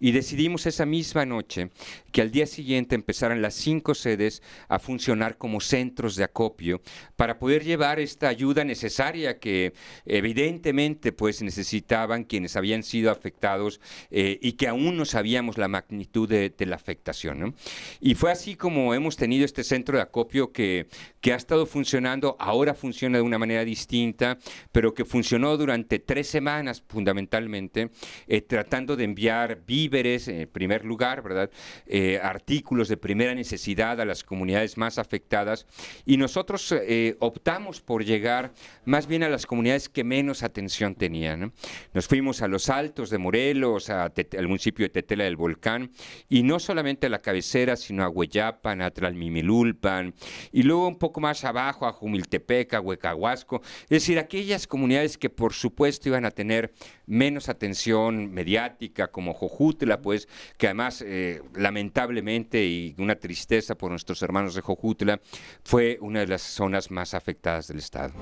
y decidimos esa misma noche que al día siguiente empezaran las cinco sedes a funcionar como centros de acopio para poder llevar esta ayuda necesaria que evidentemente pues necesitaban quienes habían sido afectados eh, y que aún no sabíamos la magnitud de, la afectación. Y fue así como hemos tenido este centro de acopio que, ha estado funcionando, ahora funciona de una manera distinta, pero que funcionó durante tres semanas fundamentalmente, eh, tratando de enviar vivos en primer lugar, ¿verdad? Eh, artículos de primera necesidad a las comunidades más afectadas y nosotros eh, optamos por llegar más bien a las comunidades que menos atención tenían. Nos fuimos a los Altos de Morelos, al municipio de Tetela del Volcán y no solamente a la cabecera, sino a Hueyapan, a Tlalmimilulpan y luego un poco más abajo a Jumiltepec, a Huecahuasco, es decir, aquellas comunidades que por supuesto iban a tener menos atención mediática como Jojut pues, que además, eh, lamentablemente, y una tristeza por nuestros hermanos de Jojutla, fue una de las zonas más afectadas del Estado.